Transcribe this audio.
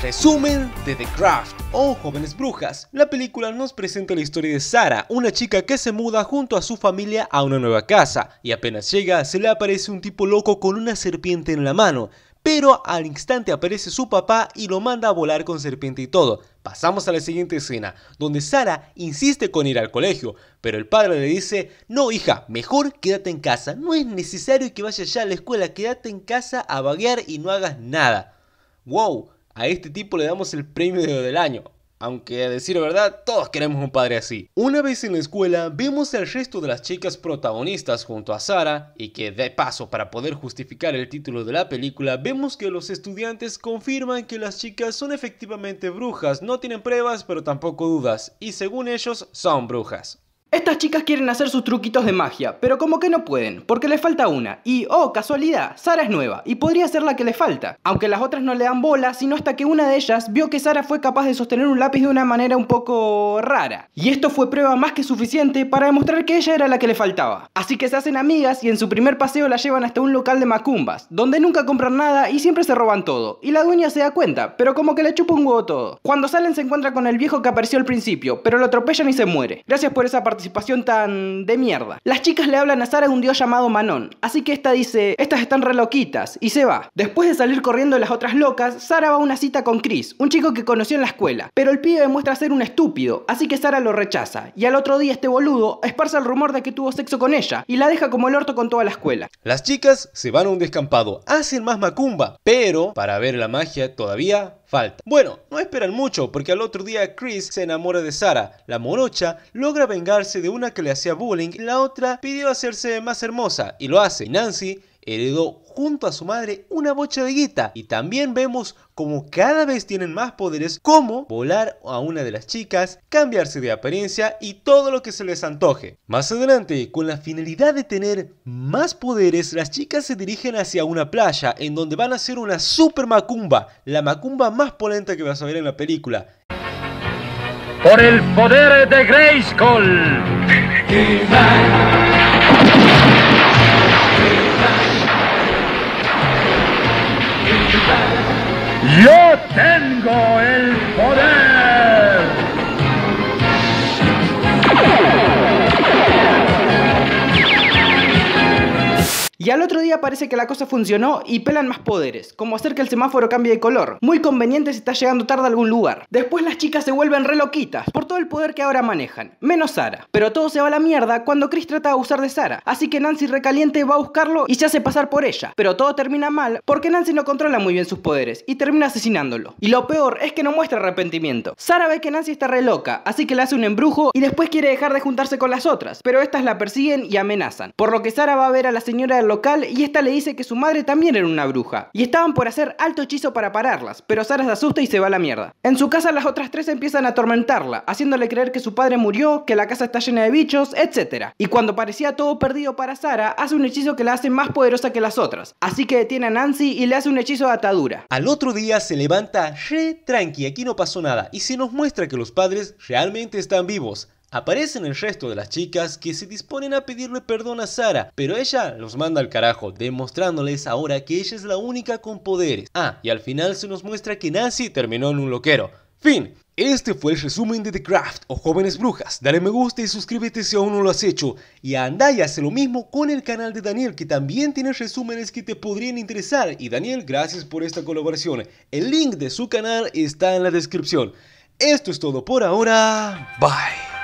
Resumen de The Craft o oh, Jóvenes Brujas. La película nos presenta la historia de Sara, una chica que se muda junto a su familia a una nueva casa y apenas llega se le aparece un tipo loco con una serpiente en la mano. Pero al instante aparece su papá y lo manda a volar con serpiente y todo. Pasamos a la siguiente escena, donde Sara insiste con ir al colegio, pero el padre le dice, no hija, mejor quédate en casa, no es necesario que vayas ya a la escuela, quédate en casa a vaguear y no hagas nada. Wow, a este tipo le damos el premio del año. Aunque a decir verdad, todos queremos un padre así. Una vez en la escuela, vemos al resto de las chicas protagonistas junto a Sara, y que de paso para poder justificar el título de la película, vemos que los estudiantes confirman que las chicas son efectivamente brujas, no tienen pruebas pero tampoco dudas, y según ellos son brujas. Estas chicas quieren hacer sus truquitos de magia, pero como que no pueden, porque les falta una. Y, oh, casualidad, Sara es nueva, y podría ser la que le falta. Aunque las otras no le dan bola, sino hasta que una de ellas vio que Sara fue capaz de sostener un lápiz de una manera un poco rara. Y esto fue prueba más que suficiente para demostrar que ella era la que le faltaba. Así que se hacen amigas y en su primer paseo la llevan hasta un local de macumbas, donde nunca compran nada y siempre se roban todo. Y la dueña se da cuenta, pero como que le chupa un huevo todo. Cuando salen se encuentra con el viejo que apareció al principio, pero lo atropellan y se muere. Gracias por esa parte participación tan de mierda. Las chicas le hablan a Sara de un dios llamado Manon, así que esta dice, estas están re loquitas, y se va. Después de salir corriendo las otras locas, Sara va a una cita con Chris, un chico que conoció en la escuela, pero el pibe demuestra ser un estúpido, así que Sara lo rechaza, y al otro día este boludo esparce el rumor de que tuvo sexo con ella, y la deja como el orto con toda la escuela. Las chicas se van a un descampado, hacen más macumba, pero para ver la magia todavía falta. Bueno, no esperan mucho porque al otro día Chris se enamora de Sara. La morocha logra vengarse de una que le hacía bullying, y la otra pidió hacerse más hermosa y lo hace. Nancy heredó junto a su madre una bocha de guita. Y también vemos como cada vez tienen más poderes, como volar a una de las chicas, cambiarse de apariencia y todo lo que se les antoje. Más adelante, con la finalidad de tener más poderes, las chicas se dirigen hacia una playa en donde van a hacer una super macumba, la macumba más polenta que vas a ver en la película. Por el poder de Grayskull. Ten God. Y al otro día parece que la cosa funcionó y pelan más poderes, como hacer que el semáforo cambie de color. Muy conveniente si está llegando tarde a algún lugar. Después las chicas se vuelven re loquitas por todo el poder que ahora manejan, menos Sara. Pero todo se va a la mierda cuando Chris trata de abusar de Sara, así que Nancy recaliente va a buscarlo y se hace pasar por ella. Pero todo termina mal porque Nancy no controla muy bien sus poderes y termina asesinándolo. Y lo peor es que no muestra arrepentimiento. Sara ve que Nancy está re loca, así que le hace un embrujo y después quiere dejar de juntarse con las otras, pero estas la persiguen y amenazan. Por lo que Sara va a ver a la señora del y esta le dice que su madre también era una bruja y estaban por hacer alto hechizo para pararlas, pero Sara se asusta y se va a la mierda. En su casa las otras tres empiezan a atormentarla, haciéndole creer que su padre murió, que la casa está llena de bichos, etc. Y cuando parecía todo perdido para Sara, hace un hechizo que la hace más poderosa que las otras, así que detiene a Nancy y le hace un hechizo de atadura. Al otro día se levanta re tranqui, aquí no pasó nada, y se nos muestra que los padres realmente están vivos. Aparecen el resto de las chicas que se disponen a pedirle perdón a Sara, pero ella los manda al carajo, demostrándoles ahora que ella es la única con poderes. Ah, y al final se nos muestra que Nancy terminó en un loquero. Fin. Este fue el resumen de The Craft o Jóvenes Brujas. Dale me gusta y suscríbete si aún no lo has hecho. Y anda y hace lo mismo con el canal de Daniel, que también tiene resúmenes que te podrían interesar. Y Daniel, gracias por esta colaboración. El link de su canal está en la descripción. Esto es todo por ahora. Bye.